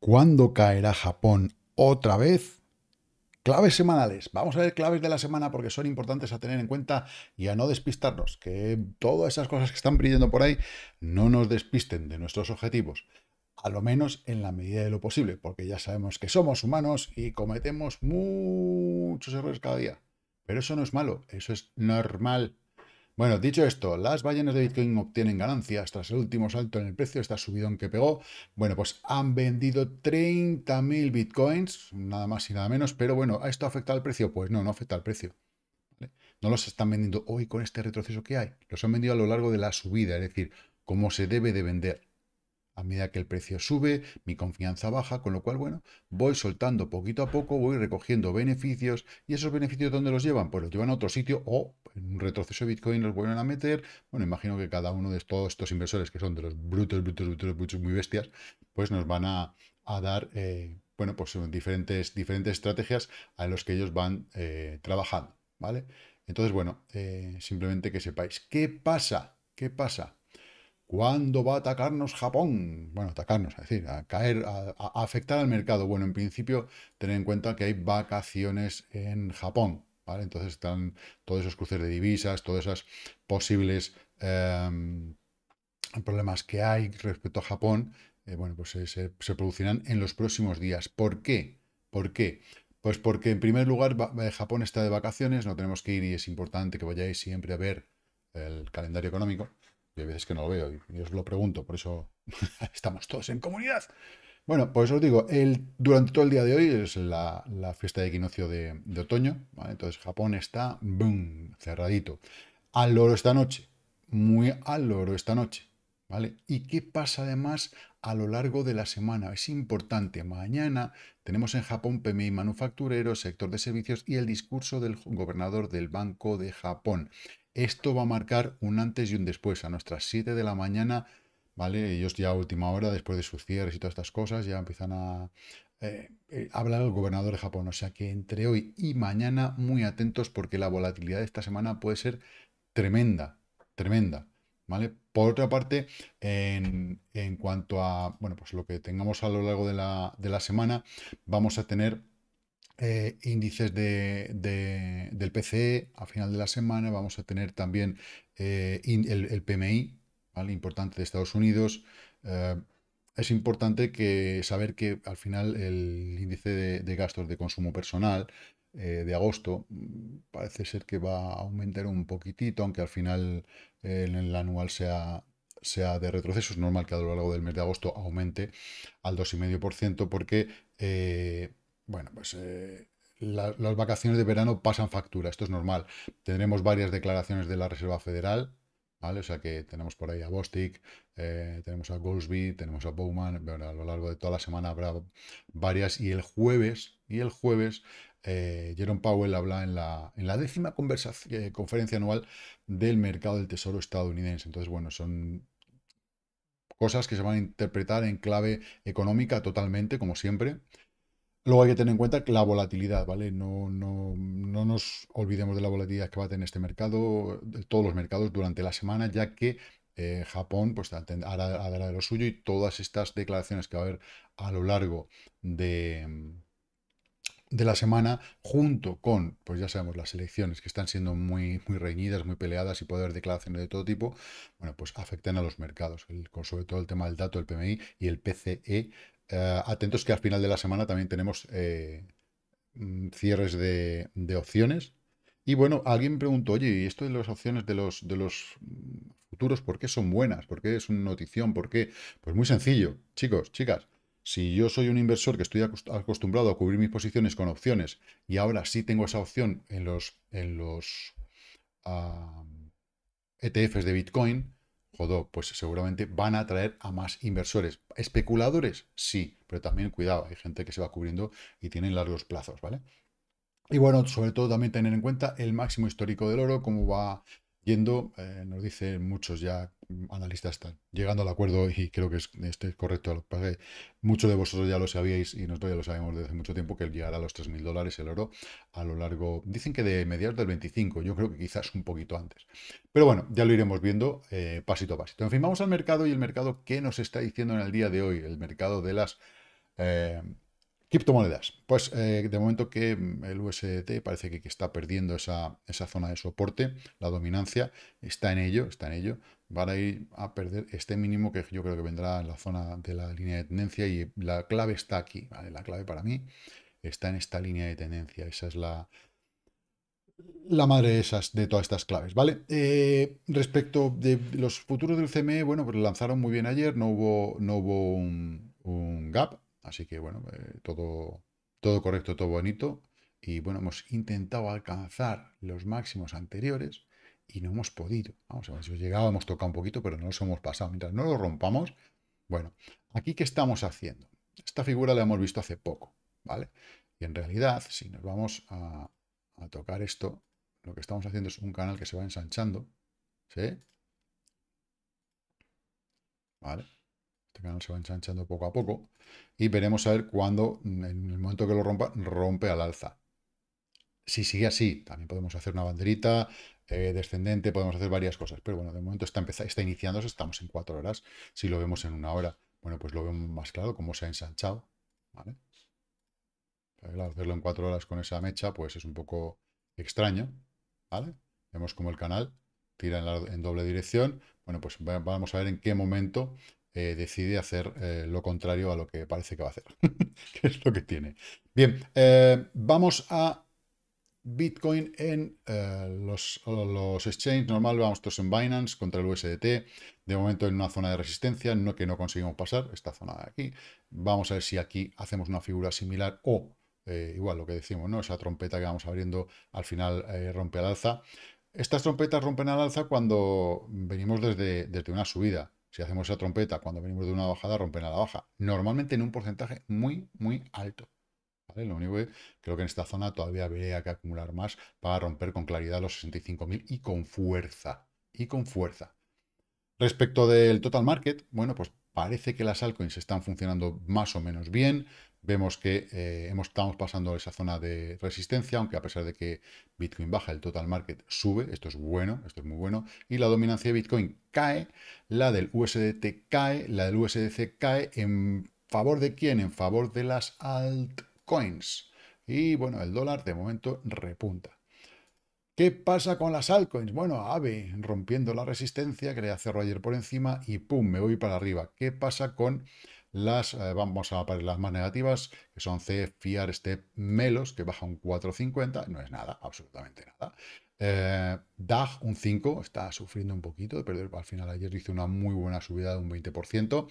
¿Cuándo caerá Japón otra vez? Claves semanales. Vamos a ver claves de la semana porque son importantes a tener en cuenta y a no despistarnos. Que todas esas cosas que están brillando por ahí no nos despisten de nuestros objetivos. A lo menos en la medida de lo posible, porque ya sabemos que somos humanos y cometemos muchos errores cada día. Pero eso no es malo, eso es normal. Bueno, dicho esto, las ballenas de Bitcoin obtienen ganancias tras el último salto en el precio, esta subidón que pegó. Bueno, pues han vendido 30.000 Bitcoins, nada más y nada menos, pero bueno, ¿a esto afecta al precio? Pues no, no afecta al precio. No los están vendiendo hoy con este retroceso que hay, los han vendido a lo largo de la subida, es decir, ¿cómo se debe de vender. A medida que el precio sube, mi confianza baja, con lo cual, bueno, voy soltando poquito a poco, voy recogiendo beneficios y esos beneficios ¿dónde los llevan? Pues los llevan a otro sitio o en un retroceso de Bitcoin los vuelven a meter. Bueno, imagino que cada uno de todos estos inversores que son de los brutos, brutos, brutos, brutos muy bestias, pues nos van a, dar... Eh, bueno, pues diferentes, diferentes estrategias a los que ellos van eh, trabajando, ¿vale? Entonces, bueno, eh, simplemente que sepáis qué pasa, qué pasa ¿Cuándo va a atacarnos Japón? Bueno, atacarnos, es decir, a caer, a, afectar al mercado. Bueno, en principio, tener en cuenta que hay vacaciones en Japón, Entonces están todos esos cruces de divisas, todos esos posibles em, problemas que hay respecto a Japón, eh, bueno, pues se, producirán en los próximos días. ¿Por qué? ¿Por qué? Pues porque en primer lugar eh, Japón está de vacaciones, no tenemos que ir y es importante que vayáis siempre a ver el calendario económico. Y a veces que no lo veo y os lo pregunto, por eso estamos todos en comunidad. Bueno, pues os digo, el, durante todo el día de hoy es la, fiesta de equinoccio de, otoño, entonces Japón está boom, cerradito. Al loro esta noche, muy al loro esta noche, ¿vale? ¿Y qué pasa además a lo largo de la semana. Es importante. Mañana tenemos en Japón PMI manufacturero, sector de servicios y el discurso del gobernador del Banco de Japón. Esto va a marcar un antes y un después. A nuestras 7 de la mañana, ¿vale? Ellos ya a última hora, después de sus cierres y todas estas cosas, ya empiezan a, eh, eh, hablar el gobernador de Japón. O sea que entre hoy y mañana muy atentos porque la volatilidad de esta semana puede ser tremenda, tremenda. Por otra parte, en, cuanto a, bueno, pues lo que tengamos a lo largo de la, semana, vamos a tener eh, índices del PCE a final de la semana, vamos a tener también eh, el, PMI, Importante de Estados Unidos. Eh, es importante que saber que al final el índice de gastos de consumo personal eh, de agosto. Parece ser que va a aumentar un poquitito, aunque al final en eh, el anual sea, sea de retroceso. Es normal que a lo largo del mes de agosto aumente al 2,5% porque, eh, bueno, pues... las vacaciones de verano pasan factura, esto es normal. Tendremos varias declaraciones de la Reserva Federal, ¿Vale? O sea que tenemos por ahí a Bostic, tenemos a Goldsby, tenemos a Bowman, a lo largo de toda la semana habrá varias y el jueves, y el jueves eh, Jerome Powell habla en la, décima eh, conferencia anual del mercado del tesoro estadounidense. Entonces, bueno, son cosas que se van a interpretar en clave económica totalmente, como siempre. Luego hay que tener en cuenta la volatilidad, ¿vale? No, no, nos olvidemos de la volatilidad que va a tener este mercado, de todos los mercados durante la semana, ya que eh, Japón pues, hará, hará lo suyo y todas estas declaraciones que va a haber a lo largo de, de la semana, junto con, pues ya sabemos, las elecciones que están siendo muy, muy reñidas, muy peleadas y puede haber declaraciones de todo tipo, bueno, pues afectan a los mercados, el, sobre todo el tema del dato, el PMI y el PCE. Eh, atentos que al final de la semana también tenemos eh, mm, cierres de, de, opciones. Y bueno, alguien preguntó, oye, ¿y esto de las opciones de los, de los mm, futuros, por qué son buenas? ¿Por qué es una notición? ¿Por qué? Pues muy sencillo, chicos, chicas si yo soy un inversor que estoy acostumbrado a cubrir mis posiciones con opciones y ahora sí tengo esa opción en los, ETFs e de Bitcoin, jodó, pues seguramente van a atraer a más inversores. ¿Especuladores? Sí, pero también cuidado, hay gente que se va cubriendo y tienen largos plazos, ¿vale? Y bueno, sobre todo también tener en cuenta el máximo histórico del oro, cómo va yendo, eh, nos dicen muchos ya analistas están llegando al acuerdo y creo que es, este es correcto. Lo muchos de vosotros ya lo sabíais y nosotros ya lo sabemos desde hace mucho tiempo que llegará a los 3.000 dólares el oro a lo largo, dicen que de mediados del 25, yo creo que quizás un poquito antes. Pero bueno, ya lo iremos viendo eh, pasito a pasito. En fin, vamos al mercado y el mercado, que nos está diciendo en el día de hoy? El mercado de las... Eh, Criptomonedas. Pues eh, de momento que mm, el USDT parece que, está perdiendo esa, zona de soporte, la dominancia, está en ello, está en ello. Van a ir a perder este mínimo que yo creo que vendrá en la zona de la línea de tendencia y la clave está aquí, ¿vale? La clave para mí está en esta línea de tendencia. Esa es la, la madre de, esas, de todas estas claves, ¿vale? Eh, respecto de los futuros del CME, bueno, pues lanzaron muy bien ayer, no hubo, no hubo un gap, Así que bueno, eh, todo, todo correcto, todo bonito. Y bueno, hemos intentado alcanzar los máximos anteriores y no hemos podido. Vamos a ver, hemos llegado, hemos tocado un poquito, pero no los hemos pasado. Mientras no lo rompamos, bueno, aquí qué estamos haciendo. Esta figura la hemos visto hace poco, ¿vale? Y en realidad, si nos vamos a, a tocar esto, lo que estamos haciendo es un canal que se va ensanchando, ¿sí? ¿Vale? el canal se va ensanchando poco a poco. Y veremos a ver cuándo, en el momento que lo rompa, rompe al alza. Si sigue así, también podemos hacer una banderita eh, descendente, podemos hacer varias cosas. Pero bueno, de momento está, está iniciándose, estamos en cuatro horas. Si lo vemos en una hora, bueno, pues lo vemos más claro, cómo se ha ensanchado. ¿vale? hacerlo en cuatro horas con esa mecha, pues es un poco extraño. Vemos como el canal tira en doble dirección. Bueno, pues vamos a ver en qué momento eh, decide hacer eh, lo contrario a lo que parece que va a hacer, que es lo que tiene. Bien, eh, vamos a Bitcoin en los, exchanges normal, vamos todos en Binance contra el USDT, de momento en una zona de resistencia, no que no conseguimos pasar, esta zona de aquí, vamos a ver si aquí hacemos una figura similar o igual lo que decimos, ¿no? esa trompeta que vamos abriendo al final rompe al alza. Estas trompetas rompen al alza cuando venimos desde, desde una subida, si hacemos esa trompeta cuando venimos de una bajada, rompen a la baja. Normalmente en un porcentaje muy, muy alto. Lo único que creo que en esta zona todavía habría que acumular más para romper con claridad los 65.000 y con fuerza. Y con fuerza. Respecto del total market, bueno, pues parece que las altcoins están funcionando más o menos bien vemos que eh, estamos pasando esa zona de resistencia, aunque a pesar de que Bitcoin baja, el total market sube, esto es bueno, esto es muy bueno, y la dominancia de Bitcoin cae, la del USDT cae, la del USDC cae, ¿en favor de quién? En favor de las altcoins. Y bueno, el dólar de momento repunta. ¿Qué pasa con las altcoins? Bueno, AVE rompiendo la resistencia que le hacero ayer por encima y pum, me voy para arriba. ¿Qué pasa con las eh, vamos a poner las más negativas, que son C, Fiar, Step, Melos, que baja un 4,50. No es nada, absolutamente nada. Eh, DAG un 5, está sufriendo un poquito de Al final ayer hizo una muy buena subida de un 20%.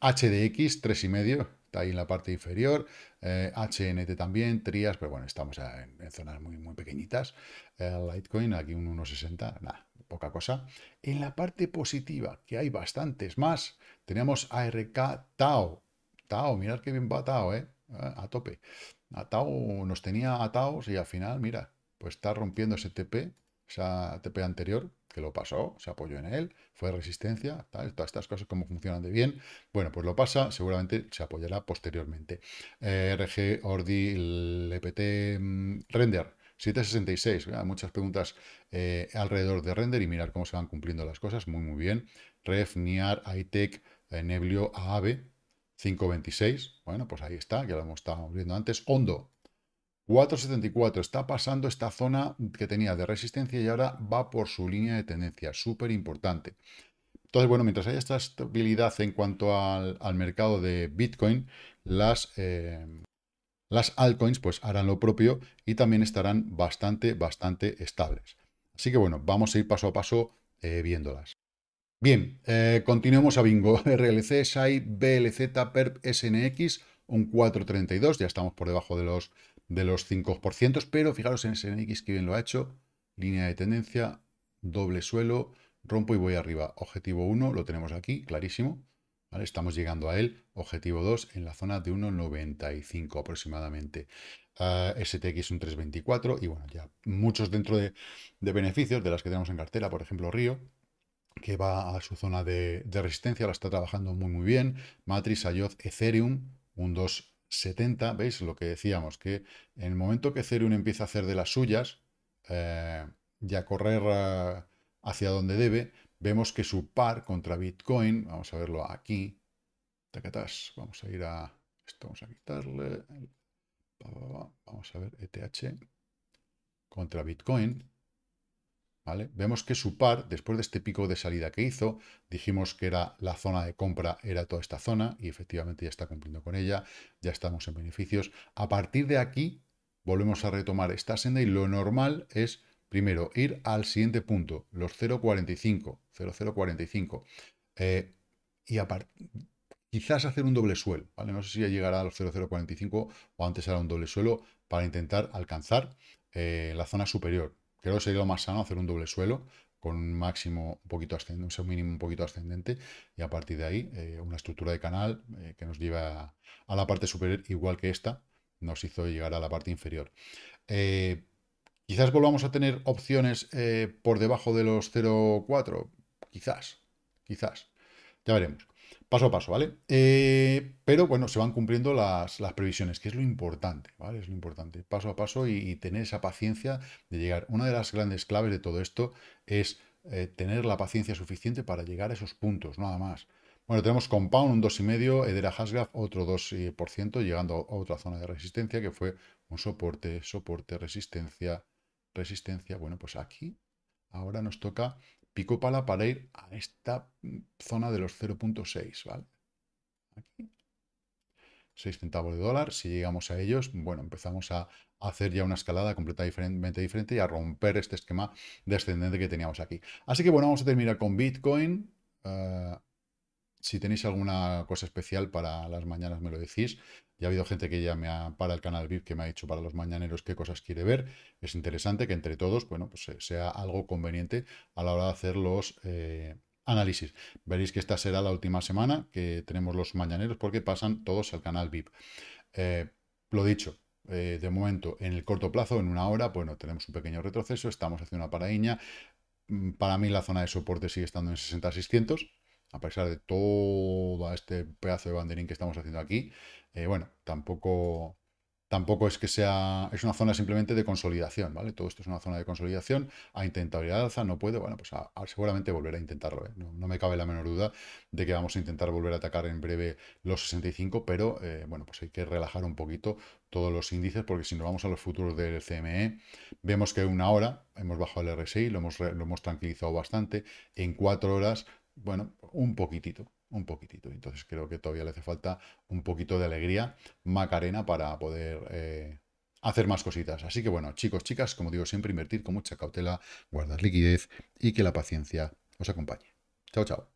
HDX 3,5, está ahí en la parte inferior. HNT eh, también, Trias, pero bueno, estamos en, zonas muy, muy pequeñitas. Litecoin aquí un 1,60, nada poca cosa. En la parte positiva, que hay bastantes más, tenemos ARK Tao. Tao, mirad qué bien va Tao, ¿eh? A tope. A Tao nos tenía atados y al final, mira, pues está rompiendo ese TP, esa TP anterior, que lo pasó, se apoyó en él, fue resistencia, todas estas cosas como funcionan de bien. Bueno, pues lo pasa, seguramente se apoyará posteriormente. Eh, RG, Ordi, LPT, mm, Render 766, muchas preguntas eh, alrededor de render y mirar cómo se van cumpliendo las cosas, muy muy bien. Ref, NIAR, ITEC, eh, Neblio, AAVE, 526, bueno, pues ahí está, ya lo hemos estado viendo antes. Hondo, 474, está pasando esta zona que tenía de resistencia y ahora va por su línea de tendencia, súper importante. Entonces, bueno, mientras haya esta estabilidad en cuanto al, mercado de Bitcoin, las... Eh, las altcoins pues harán lo propio y también estarán bastante, bastante estables. Así que bueno, vamos a ir paso a paso eh, viéndolas. Bien, eh, continuemos a Bingo. RLC, SAI, BLZ, PERP, SNX, un 4.32. Ya estamos por debajo de los, de los 5%, pero fijaros en SNX que bien lo ha hecho. Línea de tendencia, doble suelo, rompo y voy arriba. Objetivo 1, lo tenemos aquí, clarísimo. Estamos llegando a él, objetivo 2, en la zona de 1,95 aproximadamente. Ah, STX un 3,24 y bueno, ya muchos dentro de, beneficios de las que tenemos en cartera, por ejemplo Río, que va a su zona de, resistencia, la está trabajando muy muy bien, Matrix, ayoz Ethereum, un 2,70, ¿veis? Lo que decíamos, que en el momento que Ethereum empieza a hacer de las suyas, ya eh, y a correr ah, hacia donde debe, vemos que su par contra Bitcoin, vamos a verlo aquí, vamos a ir a, esto vamos a quitarle, vamos a ver, ETH contra Bitcoin, ¿vale? Vemos que su par, después de este pico de salida que hizo, dijimos que era la zona de compra, era toda esta zona, y efectivamente ya está cumpliendo con ella, ya estamos en beneficios. A partir de aquí, volvemos a retomar esta senda y lo normal es Primero, ir al siguiente punto, los 0,45, 0,045. y quizás hacer un doble suelo, ¿vale? No sé si ya llegará a los 0,045 o antes hará un doble suelo para intentar alcanzar eh, la zona superior. Creo que sería lo más sano hacer un doble suelo con un máximo un poquito ascendente, un mínimo un poquito ascendente, y a partir de ahí eh, una estructura de canal eh, que nos lleva a, la parte superior, igual que esta nos hizo llegar a la parte inferior. Quizás volvamos a tener opciones eh, por debajo de los 0,4. Quizás, quizás. Ya veremos. Paso a paso, ¿vale? Eh, pero bueno, se van cumpliendo las, previsiones, que es lo importante, ¿vale? Es lo importante. Paso a paso y, tener esa paciencia de llegar. Una de las grandes claves de todo esto es eh, tener la paciencia suficiente para llegar a esos puntos, nada más. Bueno, tenemos Compound, un 2,5, Edera Hasgraf otro 2%, llegando a otra zona de resistencia que fue un soporte, soporte, resistencia, resistencia. Bueno, pues aquí ahora nos toca pico pala para ir a esta mm, zona de los 0.6, ¿vale? Aquí. 6 centavos de dólar, si llegamos a ellos, bueno, empezamos a hacer ya una escalada completamente diferente y a romper este esquema descendente que teníamos aquí. Así que bueno, vamos a terminar con Bitcoin. Eh, si tenéis alguna cosa especial para las mañanas, me lo decís. Ya ha habido gente que ya me ha, para el canal VIP, que me ha dicho para los mañaneros qué cosas quiere ver. Es interesante que entre todos, bueno, pues eh, sea algo conveniente a la hora de hacer los eh, análisis. Veréis que esta será la última semana que tenemos los mañaneros porque pasan todos al canal VIP. Eh, lo dicho, de momento, en el corto plazo, en una hora, bueno, tenemos un pequeño retroceso, estamos haciendo una paraíña. Mm, para mí la zona de soporte sigue estando en 60-600, a pesar de todo este pedazo de banderín que estamos haciendo aquí, eh, bueno, tampoco, tampoco es que sea, es una zona simplemente de consolidación, ¿vale? Todo esto es una zona de consolidación, a al alza no puede, bueno, pues seguramente volver a intentarlo, ¿eh? no, me cabe la menor duda de que vamos a intentar volver a atacar en breve los 65, pero eh, bueno, pues hay que relajar un poquito todos los índices, porque si nos vamos a los futuros del CME, vemos que una hora hemos bajado el RSI, lo lo hemos tranquilizado bastante, en cuatro horas bueno, un poquitito, un poquitito. Entonces creo que todavía le hace falta un poquito de alegría Macarena para poder eh, hacer más cositas. Así que bueno, chicos, chicas, como digo, siempre invertir con mucha cautela, guardar liquidez y que la paciencia os acompañe. Chao, chao.